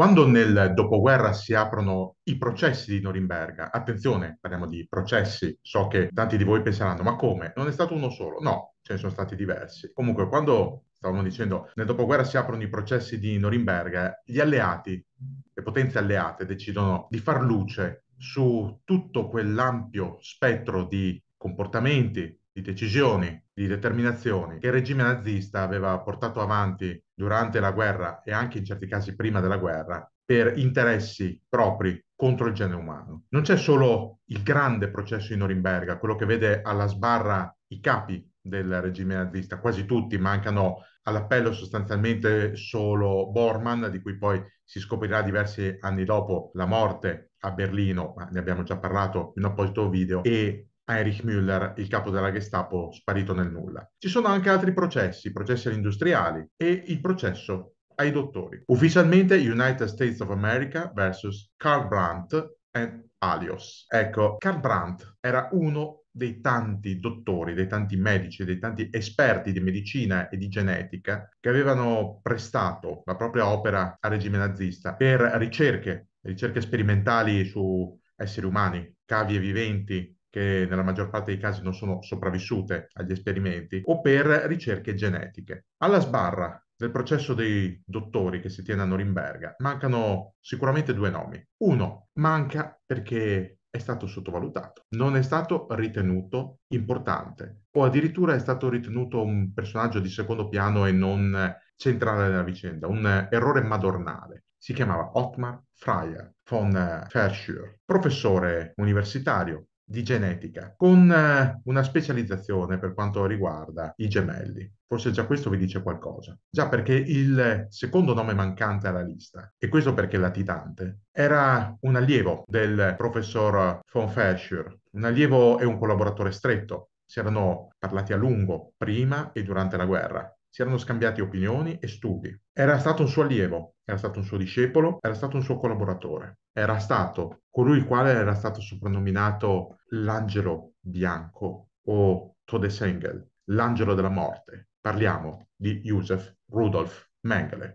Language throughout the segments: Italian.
Quando nel dopoguerra si aprono i processi di Norimberga, attenzione, parliamo di processi, so che tanti di voi penseranno, ma come? Non è stato uno solo? No, ce ne sono stati diversi. Comunque, quando stavamo dicendo, nel dopoguerra si aprono i processi di Norimberga, gli alleati, le potenze alleate decidono di far luce su tutto quell'ampio spettro di comportamenti, di decisioni, di determinazioni che il regime nazista aveva portato avanti durante la guerra e anche in certi casi prima della guerra per interessi propri contro il genere umano. Non c'è solo il grande processo in Norimberga, quello che vede alla sbarra i capi del regime nazista, quasi tutti, mancano all'appello sostanzialmente solo Bormann, di cui poi si scoprirà diversi anni dopo la morte a Berlino, ma ne abbiamo già parlato in un apposito video, e Erich Müller, il capo della Gestapo, sparito nel nulla. Ci sono anche altri processi, processi industriali e il processo ai dottori. Ufficialmente United States of America versus Karl Brandt and Alios. Ecco, Karl Brandt era uno dei tanti dottori, dei tanti medici, dei tanti esperti di medicina e di genetica che avevano prestato la propria opera al regime nazista per ricerche, ricerche sperimentali su esseri umani, cavie viventi, che nella maggior parte dei casi non sono sopravvissute agli esperimenti, o per ricerche genetiche. Alla sbarra del processo dei dottori che si tiene a Norimberga mancano sicuramente due nomi. Uno manca perché è stato sottovalutato, non è stato ritenuto importante o addirittura è stato ritenuto un personaggio di secondo piano e non centrale nella vicenda, un errore madornale. Si chiamava Otmar Freier von Ferschur, professore universitario di genetica, con eh, una specializzazione per quanto riguarda i gemelli. Forse già questo vi dice qualcosa. Già perché il secondo nome mancante alla lista, e questo perché latitante, era un allievo del professor von Fescher, un allievo e un collaboratore stretto. Si erano parlati a lungo prima e durante la guerra. Si erano scambiati opinioni e studi. Era stato un suo allievo, era stato un suo discepolo, era stato un suo collaboratore era stato colui il quale era stato soprannominato l'angelo bianco o Todesengel, l'angelo della morte. Parliamo di Joseph Rudolf Mengele.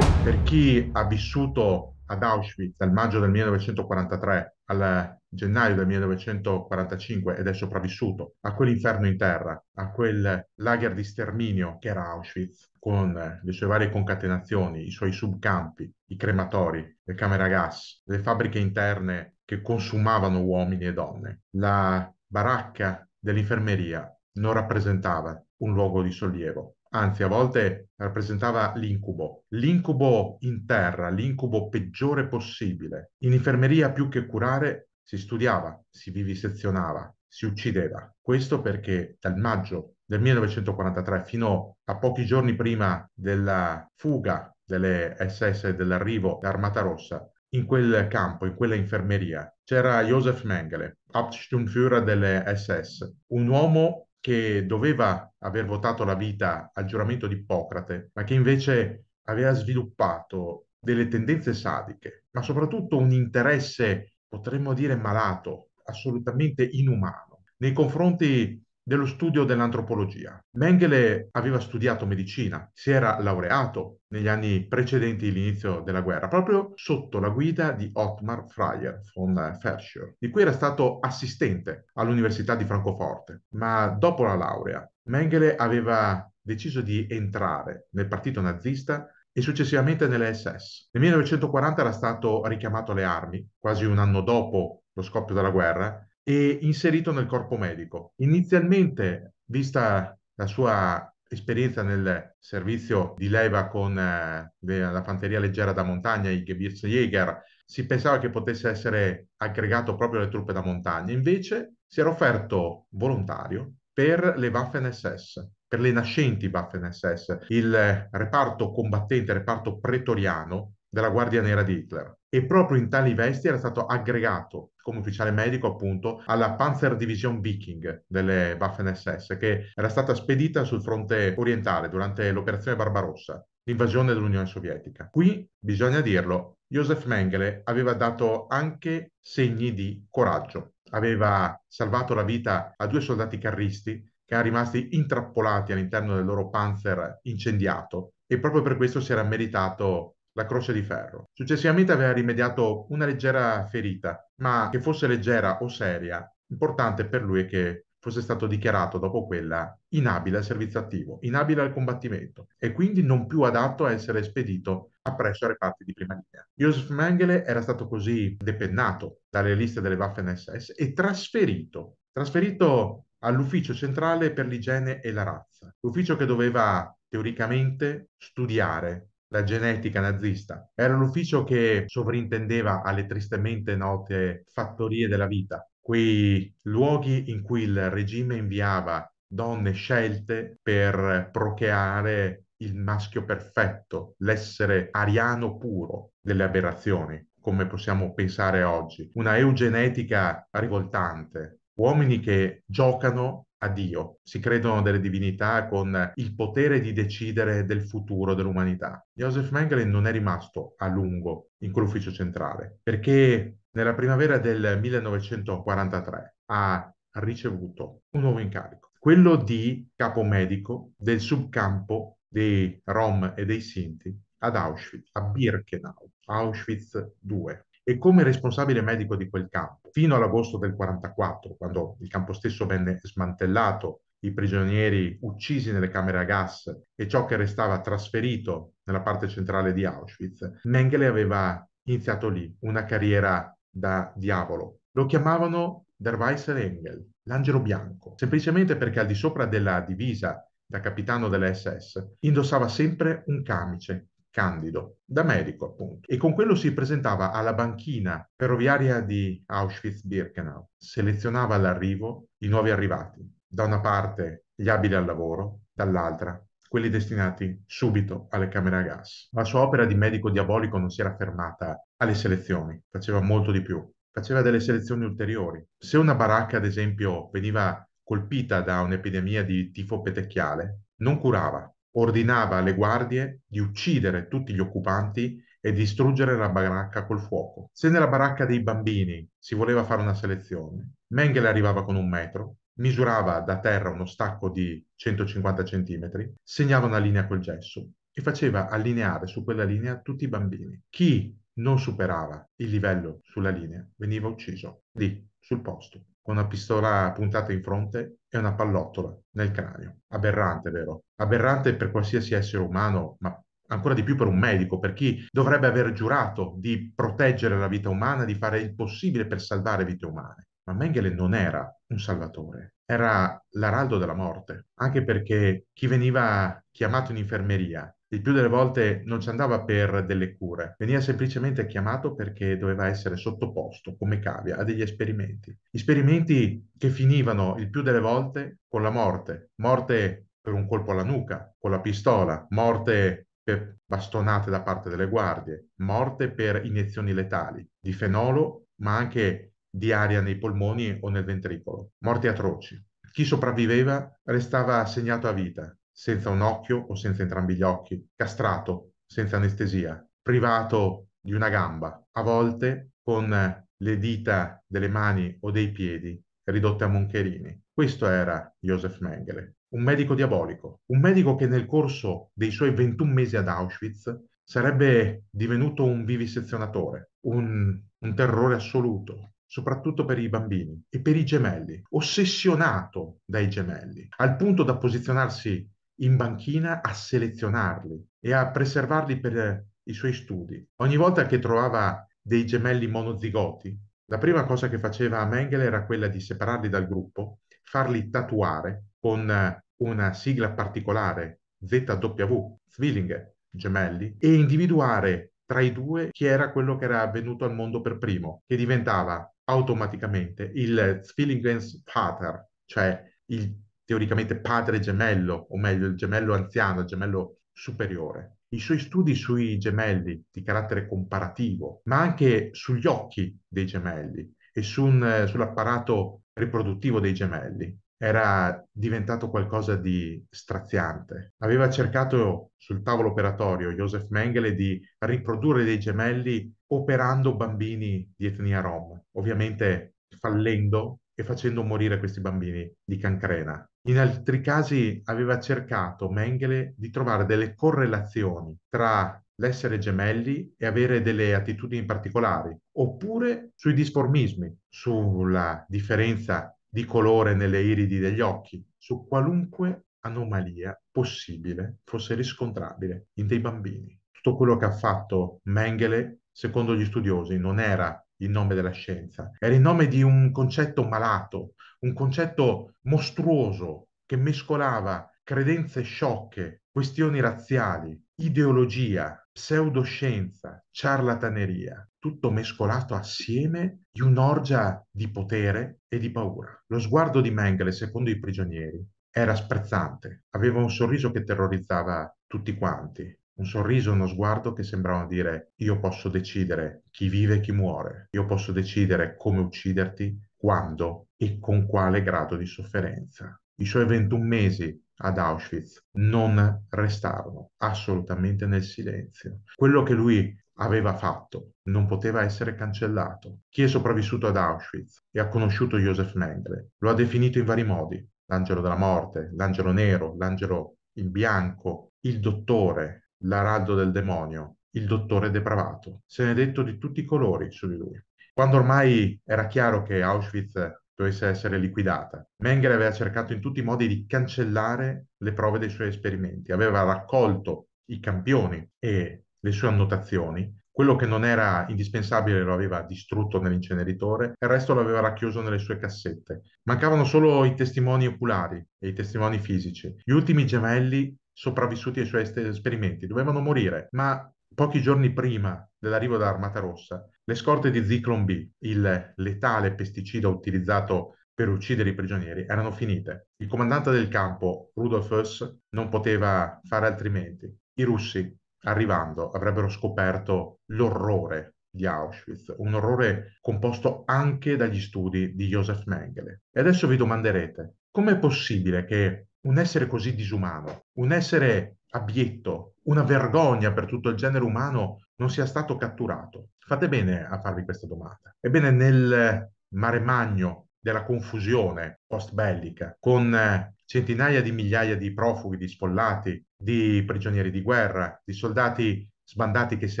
Per chi ha vissuto ad Auschwitz dal maggio del 1943 al gennaio del 1945 ed è sopravvissuto a quell'inferno in terra, a quel lager di sterminio che era Auschwitz, con le sue varie concatenazioni, i suoi subcampi, i crematori, le camere a gas, le fabbriche interne che consumavano uomini e donne. La baracca dell'infermeria non rappresentava un luogo di sollievo, anzi a volte rappresentava l'incubo, l'incubo in terra, l'incubo peggiore possibile. In infermeria più che curare si studiava, si vivisezionava, si uccideva. Questo perché dal maggio del 1943 fino a pochi giorni prima della fuga delle SS e dell'arrivo dell'Armata Rossa, in quel campo, in quella infermeria, c'era Josef Mengele, Absturmführer delle SS, un uomo che doveva aver votato la vita al giuramento di Ippocrate, ma che invece aveva sviluppato delle tendenze sadiche, ma soprattutto un interesse, potremmo dire, malato, assolutamente inumano, nei confronti dello studio dell'antropologia. Mengele aveva studiato medicina, si era laureato negli anni precedenti l'inizio della guerra, proprio sotto la guida di Ottmar Freier von Ferschel, di cui era stato assistente all'Università di Francoforte. Ma dopo la laurea, Mengele aveva deciso di entrare nel partito nazista e successivamente nelle SS. Nel 1940 era stato richiamato alle armi, quasi un anno dopo lo scoppio della guerra, e inserito nel corpo medico. Inizialmente, vista la sua esperienza nel servizio di leva con eh, la fanteria leggera da montagna, i Gebirgsjäger, si pensava che potesse essere aggregato proprio alle truppe da montagna, invece si era offerto volontario per le Waffen SS, per le nascenti Waffen SS, il reparto combattente, il reparto pretoriano della Guardia Nera di Hitler e proprio in tali vesti era stato aggregato come ufficiale medico appunto alla Panzer Division Viking delle Waffen-SS che era stata spedita sul fronte orientale durante l'operazione Barbarossa, l'invasione dell'Unione Sovietica. Qui, bisogna dirlo, Josef Mengele aveva dato anche segni di coraggio. Aveva salvato la vita a due soldati carristi che erano rimasti intrappolati all'interno del loro panzer incendiato e proprio per questo si era meritato la croce di ferro. Successivamente aveva rimediato una leggera ferita, ma che fosse leggera o seria, importante per lui è che fosse stato dichiarato dopo quella inabile al servizio attivo, inabile al combattimento e quindi non più adatto a essere spedito appresso a reparti di prima linea. Josef Mengele era stato così depennato dalle liste delle Waffen-SS e trasferito, trasferito all'ufficio centrale per l'igiene e la razza, l'ufficio che doveva teoricamente studiare la genetica nazista. Era un ufficio che sovrintendeva alle tristemente note fattorie della vita, quei luoghi in cui il regime inviava donne scelte per procreare il maschio perfetto, l'essere ariano puro delle aberrazioni, come possiamo pensare oggi. Una eugenetica rivoltante, uomini che giocano a Dio, si credono delle divinità con il potere di decidere del futuro dell'umanità. Joseph Mengele non è rimasto a lungo in quell'ufficio centrale perché nella primavera del 1943 ha ricevuto un nuovo incarico, quello di capo medico del subcampo dei Rom e dei Sinti ad Auschwitz, a Birkenau, Auschwitz II e come responsabile medico di quel campo, fino all'agosto del 1944, quando il campo stesso venne smantellato, i prigionieri uccisi nelle camere a gas e ciò che restava trasferito nella parte centrale di Auschwitz, Mengele aveva iniziato lì una carriera da diavolo. Lo chiamavano Der Weißer Engel, l'angelo bianco, semplicemente perché al di sopra della divisa da capitano dell'SS indossava sempre un camice Candido, da medico appunto, e con quello si presentava alla banchina ferroviaria di Auschwitz-Birkenau. Selezionava all'arrivo i nuovi arrivati, da una parte gli abili al lavoro, dall'altra quelli destinati subito alle camere a gas. La sua opera di medico diabolico non si era fermata alle selezioni, faceva molto di più, faceva delle selezioni ulteriori. Se una baracca, ad esempio, veniva colpita da un'epidemia di tifo petecchiale, non curava, ordinava alle guardie di uccidere tutti gli occupanti e distruggere la baracca col fuoco. Se nella baracca dei bambini si voleva fare una selezione, Mengele arrivava con un metro, misurava da terra uno stacco di 150 cm, segnava una linea col gesso e faceva allineare su quella linea tutti i bambini. Chi non superava il livello sulla linea veniva ucciso lì, sul posto, con una pistola puntata in fronte e una pallottola nel cranio. Aberrante, vero? Aberrante per qualsiasi essere umano, ma ancora di più per un medico, per chi dovrebbe aver giurato di proteggere la vita umana, di fare il possibile per salvare vite umane. Ma Mengele non era un salvatore, era l'araldo della morte, anche perché chi veniva chiamato in infermeria il più delle volte non ci andava per delle cure, veniva semplicemente chiamato perché doveva essere sottoposto come cavia a degli esperimenti. Esperimenti che finivano il più delle volte con la morte, morte per un colpo alla nuca, con la pistola, morte per bastonate da parte delle guardie, morte per iniezioni letali di fenolo, ma anche di aria nei polmoni o nel ventricolo, morti atroci. Chi sopravviveva restava segnato a vita, senza un occhio o senza entrambi gli occhi, castrato, senza anestesia, privato di una gamba, a volte con le dita delle mani o dei piedi ridotte a moncherini. Questo era Joseph Mengele, un medico diabolico, un medico che nel corso dei suoi 21 mesi ad Auschwitz sarebbe divenuto un vivisezionatore, un, un terrore assoluto, soprattutto per i bambini e per i gemelli, ossessionato dai gemelli, al punto da posizionarsi in banchina a selezionarli e a preservarli per eh, i suoi studi. Ogni volta che trovava dei gemelli monozigoti, la prima cosa che faceva Mengele era quella di separarli dal gruppo, farli tatuare con eh, una sigla particolare, ZW, Zwillinge, gemelli, e individuare tra i due chi era quello che era avvenuto al mondo per primo, che diventava automaticamente il Zwillingens Pater, cioè il teoricamente padre gemello, o meglio il gemello anziano, il gemello superiore. I suoi studi sui gemelli di carattere comparativo, ma anche sugli occhi dei gemelli e su un, eh, sull'apparato riproduttivo dei gemelli, era diventato qualcosa di straziante. Aveva cercato sul tavolo operatorio Joseph Mengele di riprodurre dei gemelli operando bambini di etnia rom, ovviamente fallendo e facendo morire questi bambini di cancrena. In altri casi aveva cercato Mengele di trovare delle correlazioni tra l'essere gemelli e avere delle attitudini particolari, oppure sui disformismi, sulla differenza di colore nelle iridi degli occhi, su qualunque anomalia possibile fosse riscontrabile in dei bambini. Tutto quello che ha fatto Mengele, secondo gli studiosi, non era il nome della scienza, era il nome di un concetto malato, un concetto mostruoso che mescolava credenze sciocche, questioni razziali, ideologia, pseudoscienza, ciarlataneria, tutto mescolato assieme di un'orgia di potere e di paura. Lo sguardo di Mengele, secondo i prigionieri, era sprezzante, aveva un sorriso che terrorizzava tutti quanti un sorriso e uno sguardo che sembravano dire io posso decidere chi vive e chi muore, io posso decidere come ucciderti, quando e con quale grado di sofferenza. I suoi 21 mesi ad Auschwitz non restarono assolutamente nel silenzio. Quello che lui aveva fatto non poteva essere cancellato. Chi è sopravvissuto ad Auschwitz e ha conosciuto Josef Mengele lo ha definito in vari modi, l'angelo della morte, l'angelo nero, l'angelo in bianco, il dottore, l'arazzo del demonio, il dottore depravato. Se ne è detto di tutti i colori su di lui. Quando ormai era chiaro che Auschwitz dovesse essere liquidata, Mengele aveva cercato in tutti i modi di cancellare le prove dei suoi esperimenti, aveva raccolto i campioni e le sue annotazioni quello che non era indispensabile lo aveva distrutto nell'inceneritore, e il resto lo aveva racchiuso nelle sue cassette. Mancavano solo i testimoni oculari e i testimoni fisici. Gli ultimi gemelli sopravvissuti ai suoi esperimenti, dovevano morire, ma pochi giorni prima dell'arrivo dell'Armata Rossa, le scorte di Zyklon B, il letale pesticida utilizzato per uccidere i prigionieri, erano finite. Il comandante del campo, Rudolf Huss, non poteva fare altrimenti. I russi, arrivando, avrebbero scoperto l'orrore di Auschwitz, un orrore composto anche dagli studi di Joseph Mengele. E adesso vi domanderete, com'è possibile che un essere così disumano, un essere abietto, una vergogna per tutto il genere umano non sia stato catturato? Fate bene a farvi questa domanda. Ebbene, nel mare magno della confusione post bellica, con eh, centinaia di migliaia di profughi, di sfollati, di prigionieri di guerra, di soldati sbandati che si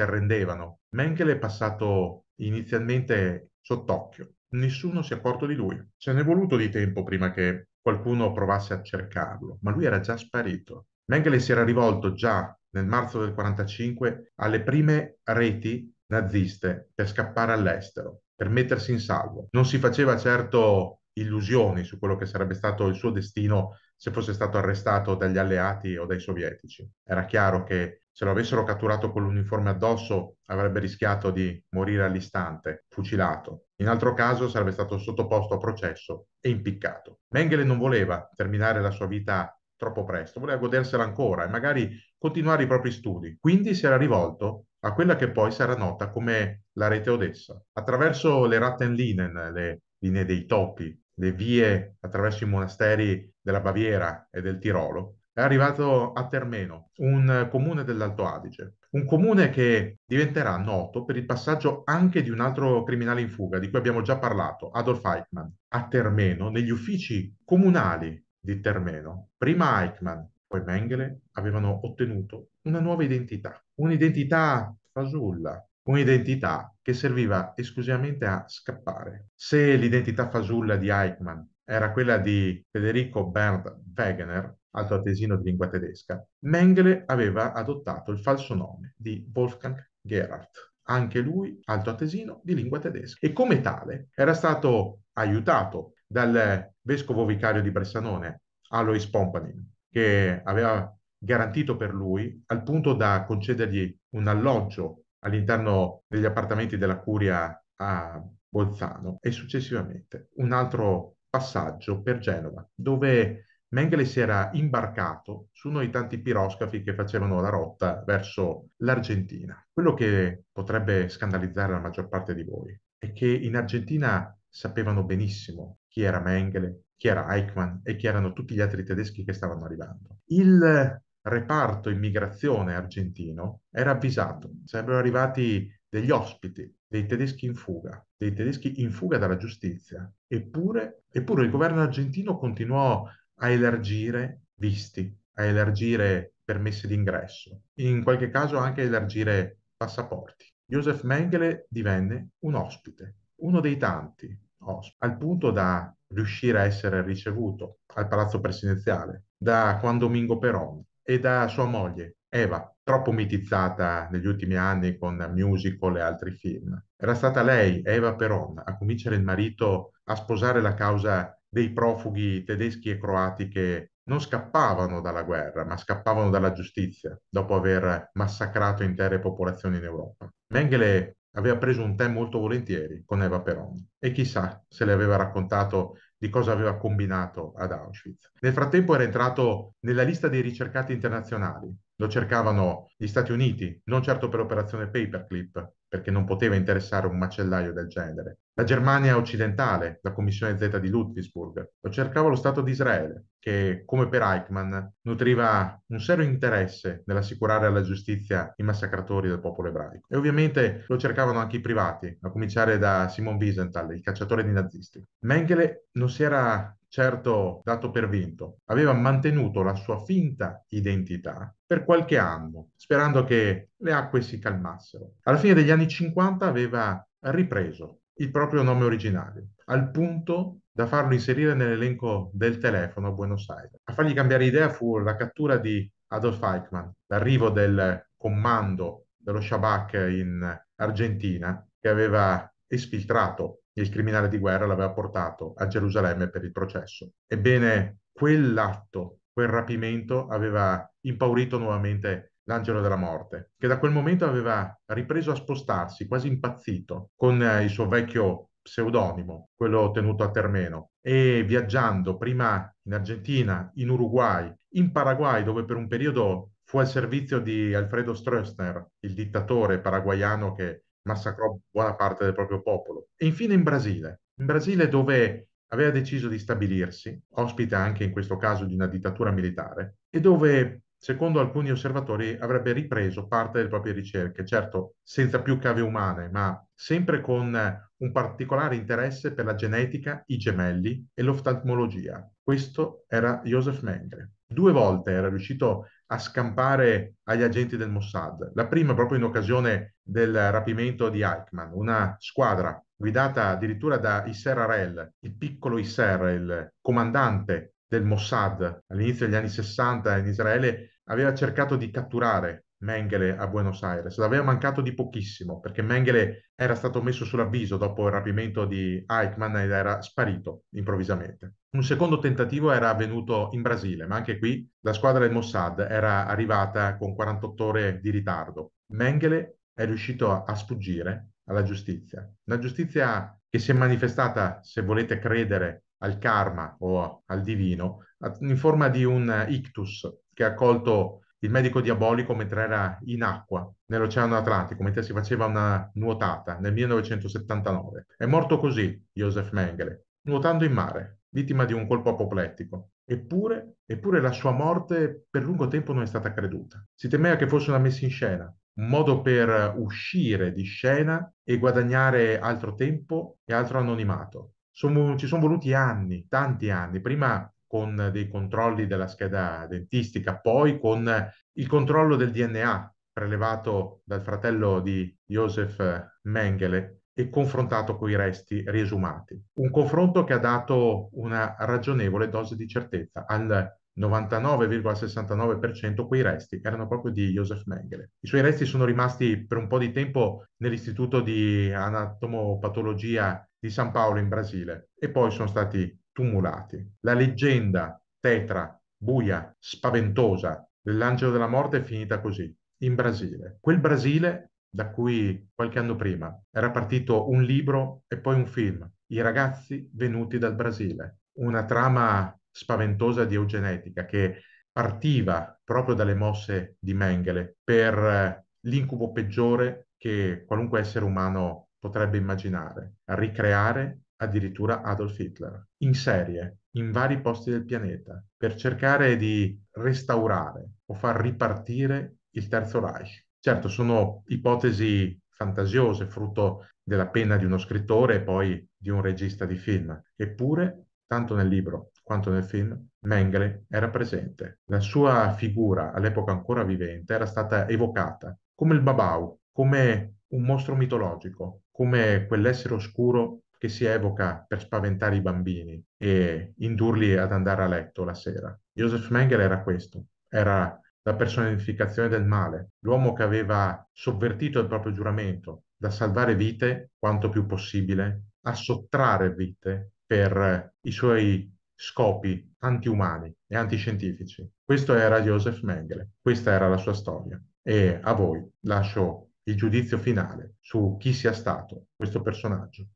arrendevano, Mengele è passato inizialmente sott'occhio. Nessuno si è accorto di lui. Ce n'è voluto di tempo prima che qualcuno provasse a cercarlo, ma lui era già sparito. Mengele si era rivolto già nel marzo del 1945 alle prime reti naziste per scappare all'estero, per mettersi in salvo. Non si faceva certo illusioni su quello che sarebbe stato il suo destino se fosse stato arrestato dagli alleati o dai sovietici. Era chiaro che se lo avessero catturato con l'uniforme addosso avrebbe rischiato di morire all'istante, fucilato. In altro caso sarebbe stato sottoposto a processo e impiccato. Mengele non voleva terminare la sua vita troppo presto, voleva godersela ancora e magari continuare i propri studi. Quindi si era rivolto a quella che poi sarà nota come la rete Odessa. Attraverso le Rattenlinen, le linee dei topi, le vie attraverso i monasteri della Baviera e del Tirolo, è arrivato a Termeno, un comune dell'Alto Adige, un comune che diventerà noto per il passaggio anche di un altro criminale in fuga di cui abbiamo già parlato, Adolf Eichmann. A Termeno, negli uffici comunali di Termeno, prima Eichmann, poi Mengele, avevano ottenuto una nuova identità, un'identità fasulla, un'identità che serviva esclusivamente a scappare. Se l'identità fasulla di Eichmann era quella di Federico Bernd Wegener, altoatesino di lingua tedesca, Mengele aveva adottato il falso nome di Wolfgang Gerhardt, anche lui altoatesino di lingua tedesca, e come tale era stato aiutato dal vescovo vicario di Bressanone, Alois Pompanin, che aveva garantito per lui al punto da concedergli un alloggio all'interno degli appartamenti della curia a Bolzano e successivamente un altro passaggio per Genova, dove Mengele si era imbarcato su uno dei tanti piroscafi che facevano la rotta verso l'Argentina. Quello che potrebbe scandalizzare la maggior parte di voi è che in Argentina sapevano benissimo chi era Mengele, chi era Eichmann e chi erano tutti gli altri tedeschi che stavano arrivando. Il reparto immigrazione argentino era avvisato, sarebbero arrivati degli ospiti, dei tedeschi in fuga, dei tedeschi in fuga dalla giustizia. Eppure, eppure il governo argentino continuò a elargire visti, a elargire permessi d'ingresso, in qualche caso anche a elargire passaporti. Josef Mengele divenne un ospite, uno dei tanti ospiti, al punto da riuscire a essere ricevuto al palazzo presidenziale da Juan Domingo Perón e da sua moglie Eva, troppo mitizzata negli ultimi anni con musical e altri film. Era stata lei, Eva Perón, a convincere il marito a sposare la causa dei profughi tedeschi e croati che non scappavano dalla guerra, ma scappavano dalla giustizia dopo aver massacrato intere popolazioni in Europa. Mengele aveva preso un tè molto volentieri con Eva Peroni e chissà se le aveva raccontato di cosa aveva combinato ad Auschwitz. Nel frattempo era entrato nella lista dei ricercati internazionali. Lo cercavano gli Stati Uniti, non certo per operazione Paperclip, perché non poteva interessare un macellaio del genere, la Germania occidentale, la commissione Z di Ludwigsburg, lo cercava lo Stato di Israele, che, come per Eichmann, nutriva un serio interesse nell'assicurare alla giustizia i massacratori del popolo ebraico. E ovviamente lo cercavano anche i privati, a cominciare da Simon Wiesenthal, il cacciatore di nazisti. Mengele non si era certo dato per vinto, aveva mantenuto la sua finta identità per qualche anno, sperando che le acque si calmassero. Alla fine degli anni 50 aveva ripreso il proprio nome originale, al punto da farlo inserire nell'elenco del telefono a Buenos Aires. A fargli cambiare idea fu la cattura di Adolf Eichmann, l'arrivo del comando dello Shabak in Argentina che aveva esfiltrato il criminale di guerra, l'aveva portato a Gerusalemme per il processo. Ebbene, quell'atto, quel rapimento aveva impaurito nuovamente l'angelo della morte, che da quel momento aveva ripreso a spostarsi, quasi impazzito, con eh, il suo vecchio pseudonimo, quello tenuto a Termeno, e viaggiando prima in Argentina, in Uruguay, in Paraguay, dove per un periodo fu al servizio di Alfredo Stroessner, il dittatore paraguayano che massacrò buona parte del proprio popolo, e infine in Brasile, in Brasile dove aveva deciso di stabilirsi, ospite anche in questo caso di una dittatura militare, e dove secondo alcuni osservatori avrebbe ripreso parte delle proprie ricerche, certo senza più cave umane, ma sempre con eh, un particolare interesse per la genetica, i gemelli e l'oftalmologia. Questo era Joseph Mengele. Due volte era riuscito a scampare agli agenti del Mossad, la prima proprio in occasione del rapimento di Eichmann, una squadra guidata addirittura da Isser Arel, il piccolo Isser, il comandante del Mossad all'inizio degli anni 60 in Israele, aveva cercato di catturare Mengele a Buenos Aires, l'aveva mancato di pochissimo perché Mengele era stato messo sull'avviso dopo il rapimento di Eichmann ed era sparito improvvisamente. Un secondo tentativo era avvenuto in Brasile, ma anche qui la squadra del Mossad era arrivata con 48 ore di ritardo. Mengele è riuscito a, sfuggire alla giustizia, una giustizia che si è manifestata, se volete credere, al karma o al divino, in forma di un ictus che ha colto il medico diabolico mentre era in acqua nell'Oceano Atlantico, mentre si faceva una nuotata nel 1979. È morto così Joseph Mengele, nuotando in mare, vittima di un colpo apoplettico. Eppure, eppure la sua morte per lungo tempo non è stata creduta. Si temeva che fosse una messa in scena, un modo per uscire di scena e guadagnare altro tempo e altro anonimato. Sono, ci sono voluti anni, tanti anni, prima con dei controlli della scheda dentistica, poi con il controllo del DNA prelevato dal fratello di Josef Mengele e confrontato con i resti riesumati. Un confronto che ha dato una ragionevole dose di certezza. Al 99,69% quei resti erano proprio di Josef Mengele. I suoi resti sono rimasti per un po' di tempo nell'Istituto di Anatomopatologia di San Paolo in Brasile e poi sono stati tumulati. La leggenda tetra, buia, spaventosa dell'angelo della morte è finita così, in Brasile. Quel Brasile da cui qualche anno prima era partito un libro e poi un film, I ragazzi venuti dal Brasile, una trama spaventosa di eugenetica che partiva proprio dalle mosse di Mengele per eh, l'incubo peggiore che qualunque essere umano potrebbe immaginare, a ricreare addirittura Adolf Hitler, in serie, in vari posti del pianeta, per cercare di restaurare o far ripartire il Terzo Reich. Certo, sono ipotesi fantasiose, frutto della penna di uno scrittore e poi di un regista di film. Eppure, tanto nel libro quanto nel film, Mengele era presente. La sua figura, all'epoca ancora vivente, era stata evocata come il Babau, come un mostro mitologico, come quell'essere oscuro che si evoca per spaventare i bambini e indurli ad andare a letto la sera. Joseph Mengele era questo, era la personificazione del male, l'uomo che aveva sovvertito il proprio giuramento da salvare vite quanto più possibile, a sottrarre vite per i suoi scopi antiumani e antiscientifici. Questo era Joseph Mengele, questa era la sua storia. E a voi lascio il giudizio finale su chi sia stato questo personaggio.